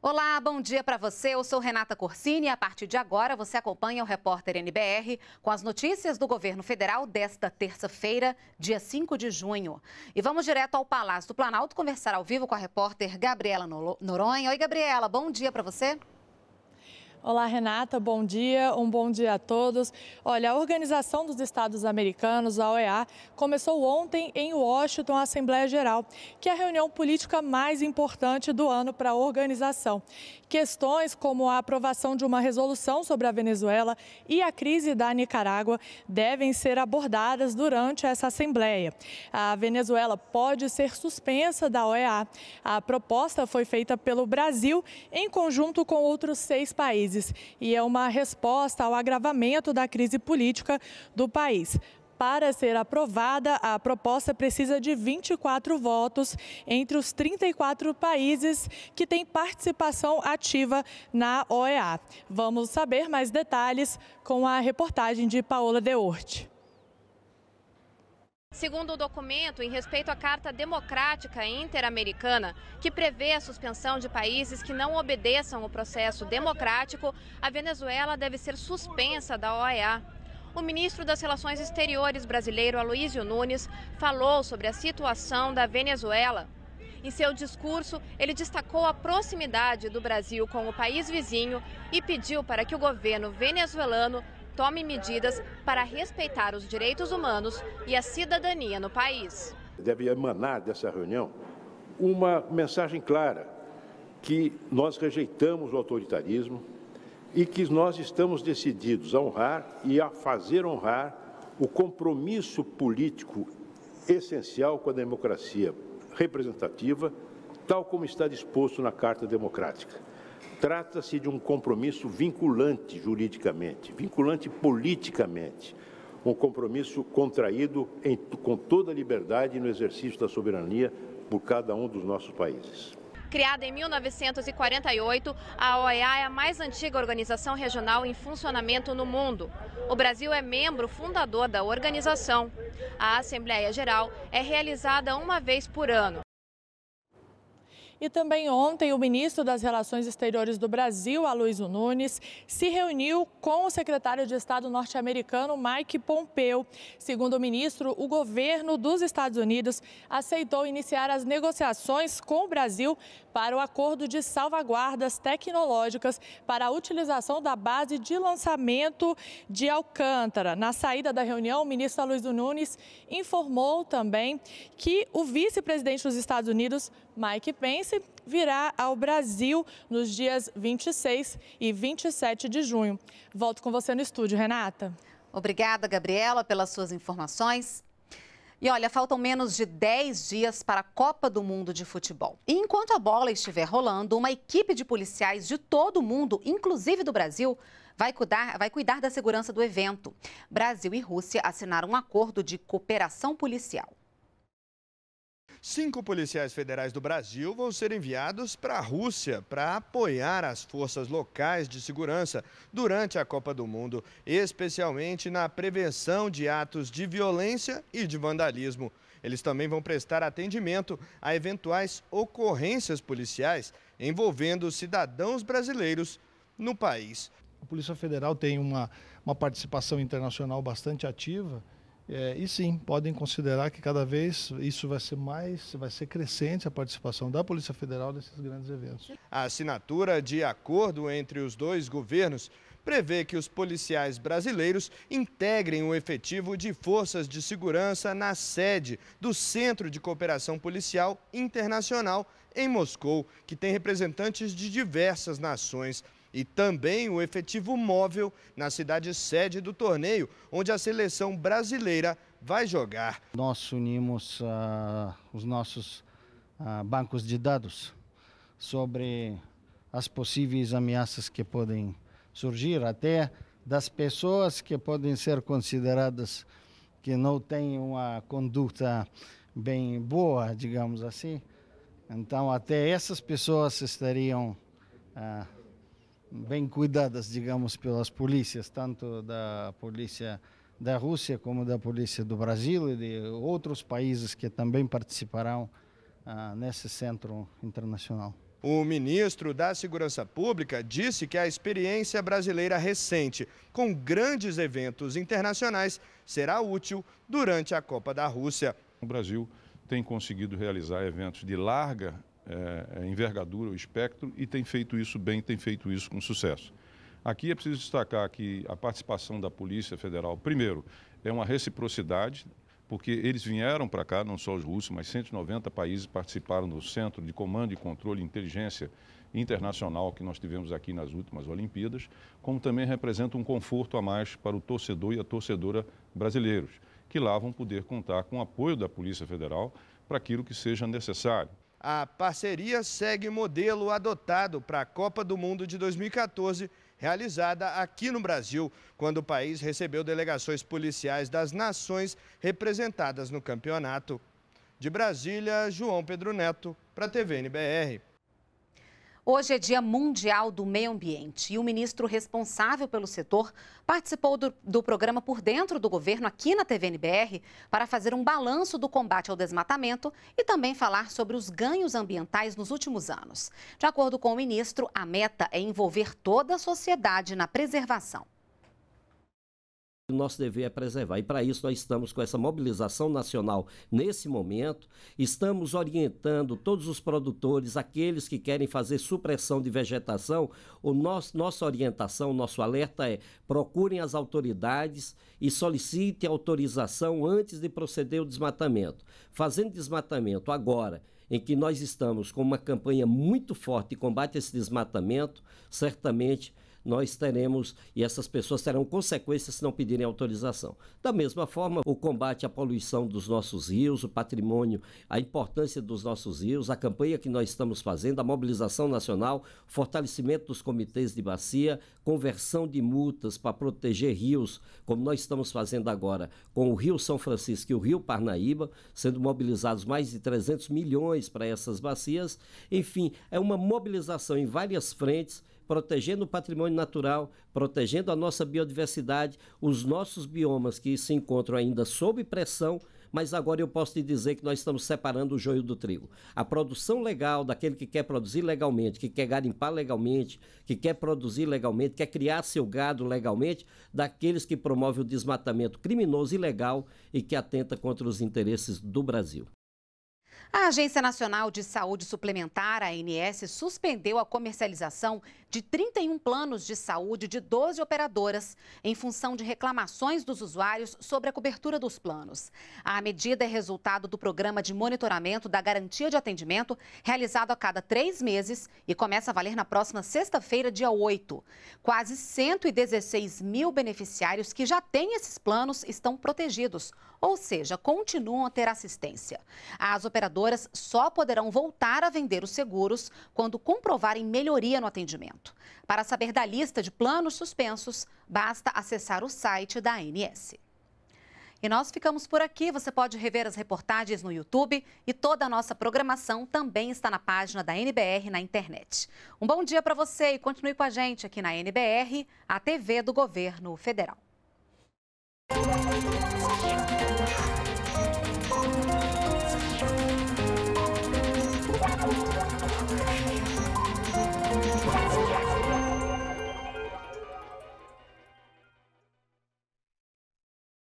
Olá, bom dia para você. Eu sou Renata Corsini e a partir de agora você acompanha o repórter NBR com as notícias do governo federal desta terça-feira, dia 5 de junho. E vamos direto ao Palácio do Planalto conversar ao vivo com a repórter Gabriela Noronha. Oi, Gabriela, bom dia para você. Olá, Renata, bom dia, um bom dia a todos. Olha, a Organização dos Estados Americanos, a OEA, começou ontem em Washington a Assembleia Geral, que é a reunião política mais importante do ano para a organização. Questões como a aprovação de uma resolução sobre a Venezuela e a crise da Nicarágua devem ser abordadas durante essa Assembleia. A Venezuela pode ser suspensa da OEA. A proposta foi feita pelo Brasil em conjunto com outros seis países meses e é uma resposta ao agravamento da crise política do país. Para ser aprovada, a proposta precisa de 24 votos entre os 34 países que têm participação ativa na OEA. Vamos saber mais detalhes com a reportagem de Paola Deorte. Segundo o documento, em respeito à Carta Democrática Interamericana, que prevê a suspensão de países que não obedeçam o processo democrático, a Venezuela deve ser suspensa da OEA. O ministro das Relações Exteriores brasileiro, Aloísio Nunes, falou sobre a situação da Venezuela. Em seu discurso, ele destacou a proximidade do Brasil com o país vizinho e pediu para que o governo venezuelano tome medidas para respeitar os direitos humanos e a cidadania no país. Deve emanar dessa reunião uma mensagem clara que nós rejeitamos o autoritarismo e que nós estamos decididos a honrar e a fazer honrar o compromisso político essencial com a democracia representativa, tal como está disposto na Carta Democrática. Trata-se de um compromisso vinculante juridicamente, vinculante politicamente, um compromisso contraído em, com toda a liberdade no exercício da soberania por cada um dos nossos países. Criada em 1948, a OEA é a mais antiga organização regional em funcionamento no mundo. O Brasil é membro fundador da organização. A Assembleia Geral é realizada uma vez por ano e também ontem, o ministro das Relações Exteriores do Brasil, Aloysio Nunes, se reuniu com o secretário de Estado norte-americano Mike Pompeo. Segundo o ministro, o governo dos Estados Unidos aceitou iniciar as negociações com o Brasil para o acordo de salvaguardas tecnológicas para a utilização da base de lançamento de Alcântara. Na saída da reunião, o ministro Aloysio Nunes informou também que o vice-presidente dos Estados Unidos, Mike Pence virá ao Brasil nos dias 26 e 27 de junho. Volto com você no estúdio, Renata. Obrigada, Gabriela, pelas suas informações. E olha, faltam menos de 10 dias para a Copa do Mundo de Futebol. E enquanto a bola estiver rolando, uma equipe de policiais de todo o mundo, inclusive do Brasil, vai cuidar, vai cuidar da segurança do evento. Brasil e Rússia assinaram um acordo de cooperação policial. Cinco policiais federais do Brasil vão ser enviados para a Rússia para apoiar as forças locais de segurança durante a Copa do Mundo, especialmente na prevenção de atos de violência e de vandalismo. Eles também vão prestar atendimento a eventuais ocorrências policiais envolvendo cidadãos brasileiros no país. A Polícia Federal tem uma, uma participação internacional bastante ativa. É, e sim, podem considerar que cada vez isso vai ser mais, vai ser crescente a participação da Polícia Federal nesses grandes eventos. A assinatura de acordo entre os dois governos prevê que os policiais brasileiros integrem o efetivo de forças de segurança na sede do Centro de Cooperação Policial Internacional em Moscou, que tem representantes de diversas nações e também o efetivo móvel na cidade sede do torneio, onde a seleção brasileira vai jogar. Nós unimos uh, os nossos uh, bancos de dados sobre as possíveis ameaças que podem surgir, até das pessoas que podem ser consideradas que não têm uma conduta bem boa, digamos assim. Então, até essas pessoas estariam. Uh, bem cuidadas, digamos, pelas polícias, tanto da polícia da Rússia como da polícia do Brasil e de outros países que também participarão ah, nesse centro internacional. O ministro da Segurança Pública disse que a experiência brasileira recente com grandes eventos internacionais será útil durante a Copa da Rússia. O Brasil tem conseguido realizar eventos de larga é, é, envergadura, o espectro, e tem feito isso bem, tem feito isso com sucesso. Aqui é preciso destacar que a participação da Polícia Federal, primeiro, é uma reciprocidade, porque eles vieram para cá, não só os russos, mas 190 países participaram do Centro de Comando e Controle e Inteligência Internacional que nós tivemos aqui nas últimas Olimpíadas, como também representa um conforto a mais para o torcedor e a torcedora brasileiros, que lá vão poder contar com o apoio da Polícia Federal para aquilo que seja necessário. A parceria segue modelo adotado para a Copa do Mundo de 2014, realizada aqui no Brasil, quando o país recebeu delegações policiais das nações representadas no campeonato. De Brasília, João Pedro Neto, para a TV NBR. Hoje é Dia Mundial do Meio Ambiente e o ministro responsável pelo setor participou do, do, programa Por Dentro do Governo aqui na TVNBR para fazer um balanço do combate ao desmatamento e também falar sobre os ganhos ambientais nos últimos anos. De acordo com o ministro, a meta é envolver toda a sociedade na preservação o nosso dever é preservar. E para isso nós estamos com essa mobilização nacional nesse momento, estamos orientando todos os produtores, aqueles que querem fazer supressão de vegetação, o nosso, nossa orientação, nosso alerta é procurem as autoridades e solicite autorização antes de proceder o desmatamento. Fazendo desmatamento agora, em que nós estamos com uma campanha muito forte de combate a esse desmatamento, certamente nós teremos e essas pessoas terão consequências se não pedirem autorização. Da mesma forma, o combate à poluição dos nossos rios, o patrimônio, a importância dos nossos rios, a campanha que nós estamos fazendo, a mobilização nacional, fortalecimento dos comitês de bacia, conversão de multas para proteger rios, como nós estamos fazendo agora com o Rio São Francisco e o Rio Parnaíba, sendo mobilizados mais de 300 milhões para essas bacias. Enfim, é uma mobilização em várias frentes protegendo o patrimônio natural, protegendo a nossa biodiversidade, os nossos biomas que se encontram ainda sob pressão, mas agora eu posso te dizer que nós estamos separando o joio do trigo. A produção legal daquele que quer produzir legalmente, que quer garimpar legalmente, que quer produzir legalmente, quer criar seu gado legalmente, daqueles que promovem o desmatamento criminoso e legal e que atenta contra os interesses do Brasil. A Agência Nacional de Saúde Suplementar, ANS, suspendeu a comercialização de 31 planos de saúde de 12 operadoras, em função de reclamações dos usuários sobre a cobertura dos planos. A medida é resultado do programa de monitoramento da garantia de atendimento, realizado a cada três meses e começa a valer na próxima sexta-feira, dia 8. Quase 116 mil beneficiários que já têm esses planos estão protegidos, ou seja, continuam a ter assistência. As operadoras seguradoras só poderão voltar a vender os seguros quando comprovarem melhoria no atendimento. Para saber da lista de planos suspensos, basta acessar o site da ANS. E nós ficamos por aqui. Você pode rever as reportagens no YouTube e toda a nossa programação também está na página da NBR na internet. Um bom dia para você e continue com a gente aqui na NBR, a TV do Governo Federal.